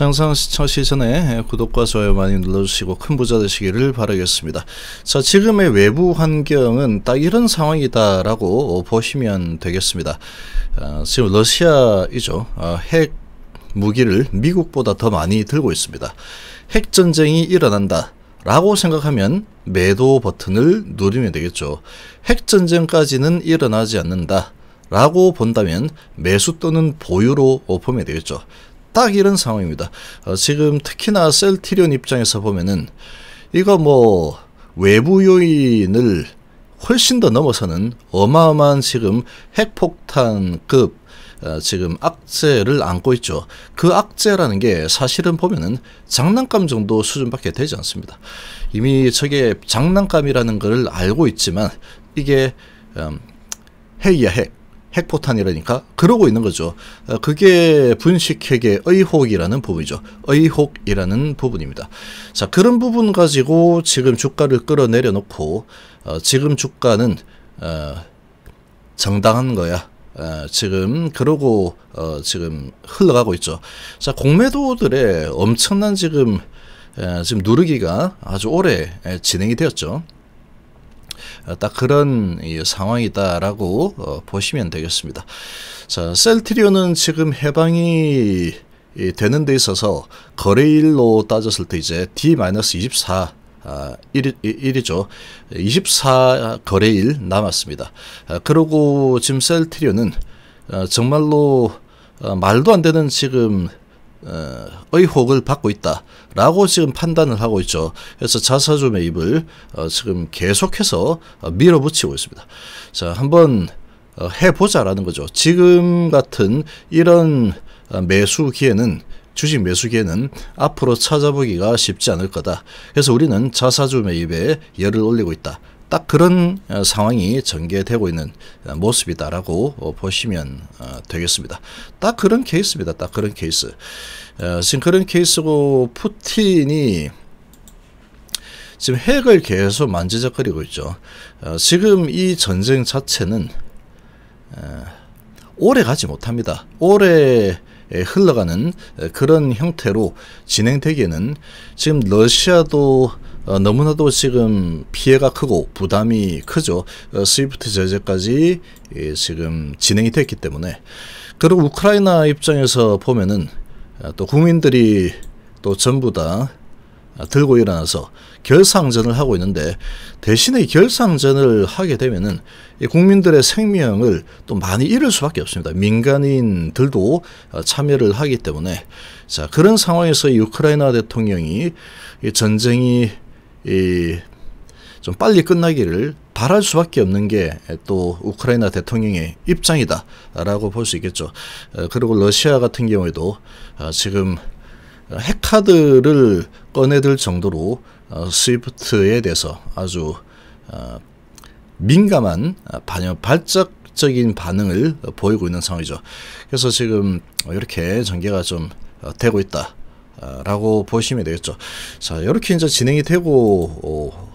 장상 시청하시기 전에 구독과 좋아요 많이 눌러주시고 큰 부자 되시기를 바라겠습니다. 자, 지금의 외부 환경은 딱 이런 상황이다라고 보시면 되겠습니다. 어, 지금 러시아이죠. 어, 핵 무기를 미국보다 더 많이 들고 있습니다. 핵 전쟁이 일어난다. 라고 생각하면 매도 버튼을 누르면 되겠죠. 핵전쟁까지는 일어나지 않는다. 라고 본다면 매수 또는 보유로 오픈이 되겠죠. 딱 이런 상황입니다. 어, 지금 특히나 셀티리온 입장에서 보면은 이거 뭐 외부 요인을 훨씬 더 넘어서는 어마어마한 지금 핵폭탄급 어, 지금 악재를 안고 있죠. 그 악재라는 게 사실은 보면은 장난감 정도 수준밖에 되지 않습니다. 이미 저게 장난감이라는 걸 알고 있지만 이게 음, 핵이야 핵. 핵폭탄이라니까 그러고 있는 거죠. 어, 그게 분식핵의 의혹이라는 부분이죠. 의혹이라는 부분입니다. 자 그런 부분 가지고 지금 주가를 끌어내려 놓고 어, 지금 주가는 어, 정당한 거야. 어, 지금 그러고 어, 지금 흘러가고 있죠. 자 공매도들의 엄청난 지금 지금 누르기가 아주 오래 진행이 되었죠. 어, 딱 그런 상황이다라고 어, 보시면 되겠습니다. 자, 셀트리온은 지금 해방이 되는 데 있어서 거래일로 따졌을 때 이제 D-24 아, 1, 1이죠. 24 거래일 남았습니다. 아, 그러고 지금 셀트리온은 아, 정말로 어, 말도 안 되는 지금 어, 의혹을 받고 있다라고 지금 판단을 하고 있죠. 그래서 자사주 매입을 어, 지금 계속해서 어, 밀어붙이고 있습니다. 자, 한번 해보자라는 거죠. 지금 같은 이런 매수 기회는 주식 매수 기회는 앞으로 찾아보기가 쉽지 않을 거다. 그래서 우리는 자사주 매입에 열을 올리고 있다. 딱 그런 어, 상황이 전개되고 있는 어, 모습이다라고 어, 보시면 되겠습니다. 딱 그런 케이스입니다. 딱 그런 케이스. 지금 그런 케이스고 푸틴이 지금 핵을 계속 만지작거리고 있죠. 지금 이 전쟁 자체는 오래 가지 못합니다. 오래 흘러가는 그런 형태로 진행되기에는 지금 러시아도 어, 너무나도 지금 피해가 크고 부담이 크죠. 어, 스위프트 제재까지 예, 지금 진행이 됐기 때문에 그리고 우크라이나 입장에서 보면은 아, 또 국민들이 또 전부 다 아, 들고 일어나서 결상전을 하고 있는데 대신에 결상전을 하게 되면은 이 국민들의 생명을 또 많이 잃을 수밖에 없습니다. 민간인들도 어, 참여를 하기 때문에 자 그런 상황에서 이 우크라이나 대통령이 이 전쟁이 이좀 빨리 끝나기를 바랄 수밖에 없는 게 또 우크라이나 대통령의 입장이다라고 볼 수 있겠죠. 어, 그리고 러시아 같은 경우에도 어, 지금 핵카드를 꺼내들 정도로 어, 스위프트에 대해서 아주 민감한 반영, 발작적인 반응을 보이고 있는 상황이죠. 그래서 지금 이렇게 전개가 좀 되고 있다. 라고 보시면 되겠죠. 자, 이렇게 이제 진행이 되고 어,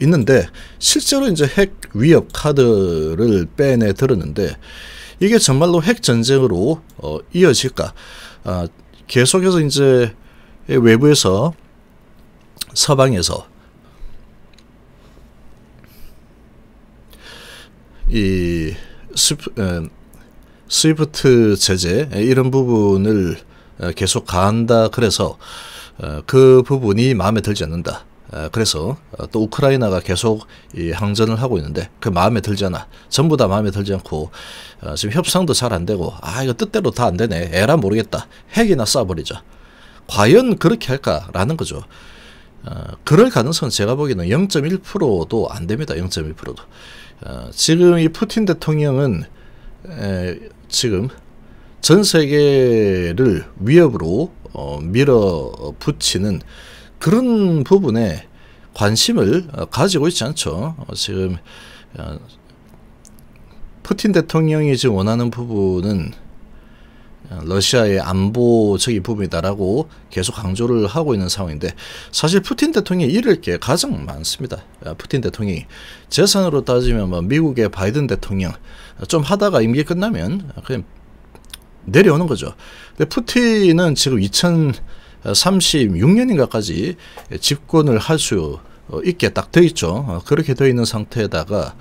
있는데 실제로 이제 핵 위협 카드를 빼내 들었는데 이게 정말로 핵 전쟁으로 어, 이어질까? 아, 계속해서 이제 외부에서 서방에서 이 스프, 에, 음, 스위프트 제재 이런 부분을 어, 계속 간다. 그래서 어, 그 부분이 마음에 들지 않는다. 어, 그래서 또 우크라이나가 계속 항전을 하고 있는데 그 마음에 들지 않아. 전부 다 마음에 들지 않고 지금 협상도 잘 안 되고 아 이거 뜻대로 다 안 되네. 에라 모르겠다. 핵이나 쏴버리자. 과연 그렇게 할까라는 거죠. 그럴 가능성은 제가 보기에는 0.1%도 안 됩니다. 0.1%도. 지금 이 푸틴 대통령은 지금 전 세계를 위협으로 어, 밀어붙이는 그런 부분에 관심을 어, 가지고 있지 않죠. 어, 지금 어, 푸틴 대통령이 지금 원하는 부분은 어, 러시아의 안보적인 부분이다라고 계속 강조를 하고 있는 상황인데 사실 푸틴 대통령이 이럴 게 가장 많습니다. 어, 푸틴 대통령이 재산으로 따지면 뭐 미국의 바이든 대통령 어, 좀 하다가 임기 끝나면 그냥 내려오는 거죠. 근데 푸틴은 지금 2036년인가까지 집권을 할수 어, 있게 딱돼 있죠. 어, 그렇게 돼 있는 상태에다가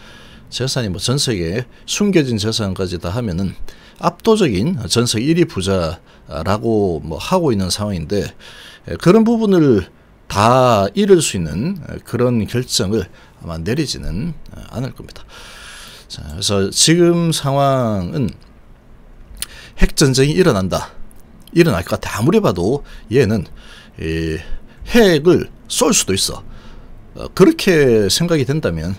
재산이 뭐 전 세계 숨겨진 재산까지 다 하면은 압도적인 전 세계 1위 부자라고 뭐 하고 있는 상황인데 그런 부분을 다 잃을 수 있는 그런 결정을 아마 내리지는 어, 않을 겁니다. 자, 그래서 지금 상황은 핵전쟁이 일어난다. 일어날 것 같아. 아무리 봐도 얘는 이 핵을 쏠 수도 있어. 어, 그렇게 생각이 된다면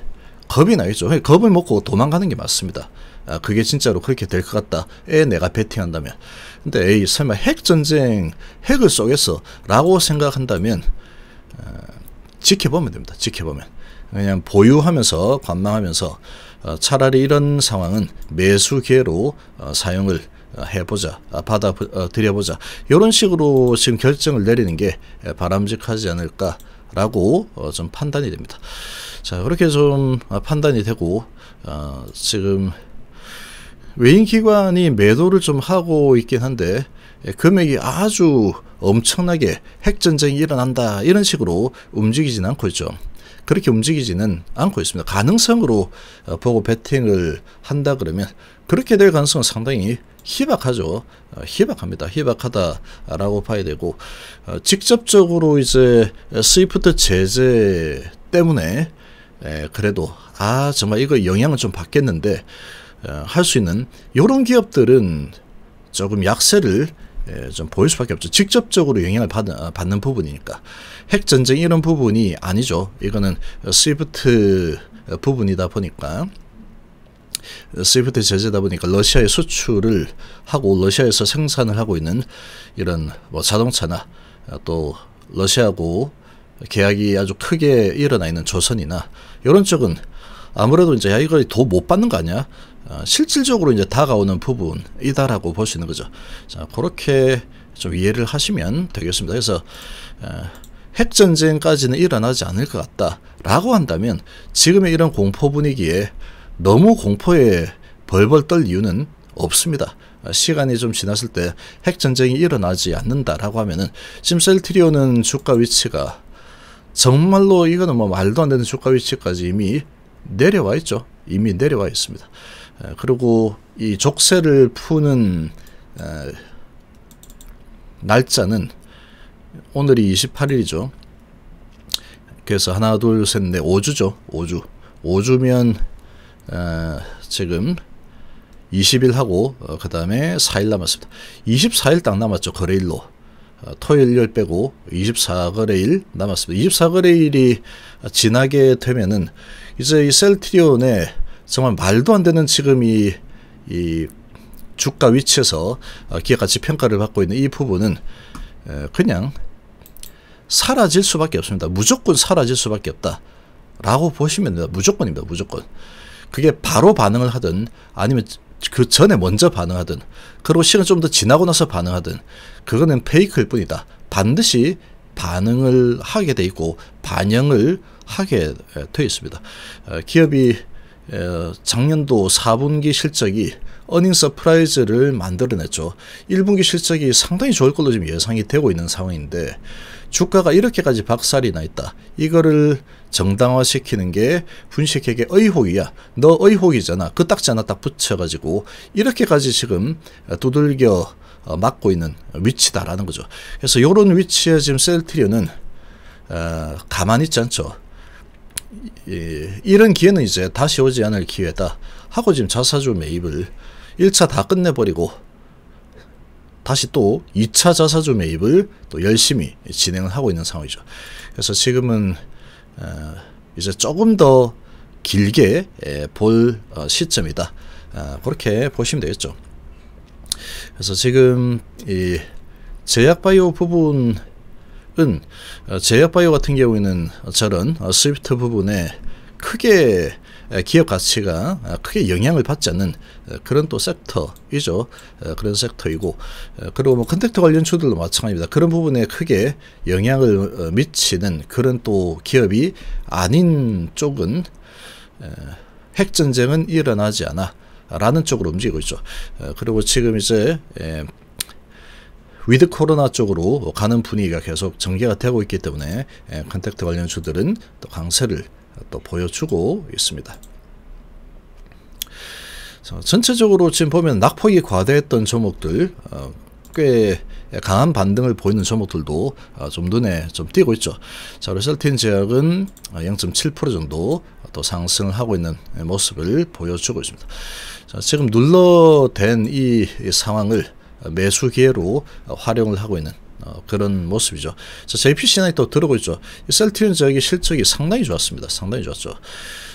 겁이 나겠죠. 겁을 먹고 도망가는 게 맞습니다. 아, 그게 진짜로 그렇게 될 것 같다. 에 내가 베팅한다면. 근데 에이 설마 핵전쟁 핵을 쏘겠어 라고 생각한다면 어, 지켜보면 됩니다. 지켜보면. 그냥 보유하면서 관망하면서 어, 차라리 이런 상황은 매수 기회로 어, 사용을 해보자 아, 받아 어, 드려보자 이런 식으로 지금 결정을 내리는 게 바람직하지 않을까 라고 어, 좀 판단이 됩니다 자 이렇게 좀 아, 판단이 되고 어, 지금 외인기관이 매도를 좀 하고 있긴 한데 예, 금액이 아주 엄청나게 핵전쟁이 일어난다 이런 식으로 움직이진 않고 있죠 그렇게 움직이지는 않고 있습니다 가능성으로 보고 베팅을 한다 그러면 그렇게 될 가능성은 상당히 희박하죠. 어, 희박합니다. 희박하다라고 봐야 되고 어, 직접적으로 이제 스위프트 제재 때문에 그래도 아 정말 이거 영향을 좀 받겠는데 어, 할수 있는 이런 기업들은 조금 약세를 좀 보일 수밖에 없죠. 직접적으로 영향을 받는, 받는 부분이니까 핵 전쟁 이런 부분이 아니죠. 이거는 스위프트 부분이다 보니까. 스위프트 제재다 보니까 러시아에 수출을 하고 러시아에서 생산을 하고 있는 이런 뭐 자동차나 또 러시아하고 계약이 아주 크게 일어나 있는 조선이나 이런 쪽은 아무래도 이제 야 이거 돈못 받는 거 아니야? 어, 실질적으로 이제 다가오는 부분이다라고 볼 수 있는 거죠. 자 그렇게 좀 이해를 하시면 되겠습니다. 그래서 어, 핵 전쟁까지는 일어나지 않을 것 같다라고 한다면 지금의 이런 공포 분위기에 너무 공포에 벌벌 떨 이유는 없습니다. 시간이 좀 지났을 때 핵전쟁이 일어나지 않는다라고 하면은 지금 셀트리온은 주가 위치가 정말로 이거는 뭐 말도 안 되는 주가 위치까지 이미 내려와 있죠. 이미 내려와 있습니다. 그리고 이 족쇄를 푸는 날짜는 오늘이 28일이죠. 그래서 하나 둘셋넷 5주죠. 5주. 5주면 어, 지금 20일 하고 어, 그 다음에 4일 남았습니다. 24일 딱 남았죠. 거래일로. 어, 토요일 열 빼고 24거래일 남았습니다. 24거래일이 지나게 되면은 이제 이셀트리온에 정말 말도 안 되는 지금 이, 이 주가 위치에서 어, 기업가치 평가를 받고 있는 이 부분은 어, 그냥 사라질 수밖에 없습니다. 무조건 사라질 수밖에 없다. 라고 보시면 됩니다. 무조건입니다. 무조건. 그게 바로 반응을 하든 아니면 그 전에 먼저 반응하든 그리고 시간 좀 더 지나고 나서 반응하든 그거는 페이크일 뿐이다. 반드시 반응을 하게 돼 있고 반영을 하게 돼 있습니다. 어, 기업이 작년도 4분기 실적이 어닝 서프라이즈를 만들어냈죠. 1분기 실적이 상당히 좋을 걸로 지금 예상이 되고 있는 상황인데 주가가 이렇게까지 박살이 나 있다. 이거를 정당화시키는 게 분식회계 의혹이야. 너 의혹이잖아. 그 딱지 하나 딱 붙여가지고 이렇게까지 지금 두들겨 어, 막고 있는 위치다라는 거죠. 그래서 이런 위치에 지금 셀트리온은 어, 가만히 있지 않죠. 이, 이런 기회는 이제 다시 오지 않을 기회다 하고 지금 자사주 매입을 1차 다 끝내버리고 다시 또 2차 자사주 매입을 또 열심히 진행을 하고 있는 상황이죠. 그래서 지금은 어, 이제 조금 더 길게 예, 볼 어, 시점이다. 어, 그렇게 보시면 되겠죠. 그래서 지금 이 제약바이오 부분은 제약바이오 같은 경우에는 저런 스위프트 부분에 크게 기업 가치가 크게 영향을 받지 않는 그런 또 섹터이죠. 그런 섹터이고 그리고 뭐 컨택터 관련 주들도 마찬가지입니다. 그런 부분에 크게 영향을 어, 미치는 그런 또 기업이 아닌 쪽은 핵 전쟁은 일어나지 않아. 라는 쪽으로 움직이고 있죠. 그리고 지금 이제 위드 코로나 쪽으로 가는 분위기가 계속 전개가 되고 있기 때문에 컨택트 관련 주들은 또 강세를 또 보여주고 있습니다. 전체적으로 지금 보면 낙폭이 과대했던 종목들 어, 꽤 강한 반등을 보이는 종목들도 어, 좀 눈에 좀 띄고 있죠. 자, 르셀틴 제약은 0.7% 정도 또 상승을 하고 있는 모습을 보여주고 있습니다. 자, 지금 눌러댄 이 상황을 매수 기회로 활용을 하고 있는 어, 그런 모습이죠. 자, j p c n 또 들어오고 있죠. 셀트리온 지 실적이 상당히 좋았습니다. 상당히 좋았죠.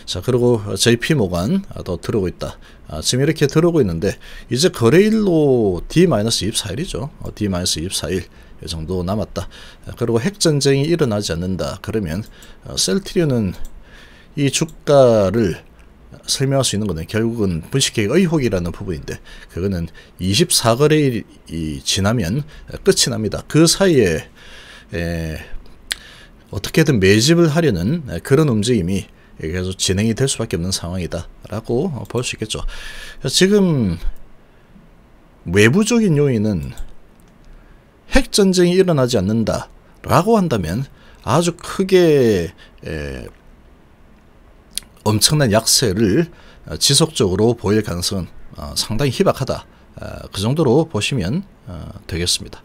자, 그리고 JP 모간 아, 또 들어오고 있다. 아, 지금 이렇게 들어오고 있는데 이제 거래일로 D-24일이죠. 어, D-24일. 이 정도 남았다. 아, 그리고 핵전쟁이 일어나지 않는다. 그러면 어, 셀트리온은 이 주가를 설명할 수 있는 거는 결국은 분식회계 의혹이라는 부분인데 그거는 24거래일이 지나면 끝이 납니다. 그 사이에 에, 어떻게든 매집을 하려는 그런 움직임이 계속 진행이 될 수밖에 없는 상황이다라고 볼 수 있겠죠. 지금 외부적인 요인은 핵전쟁이 일어나지 않는다라고 한다면 아주 크게 에, 엄청난 약세를 어, 지속적으로 보일 가능성은 어, 상당히 희박하다. 어, 그 정도로 보시면 되겠습니다.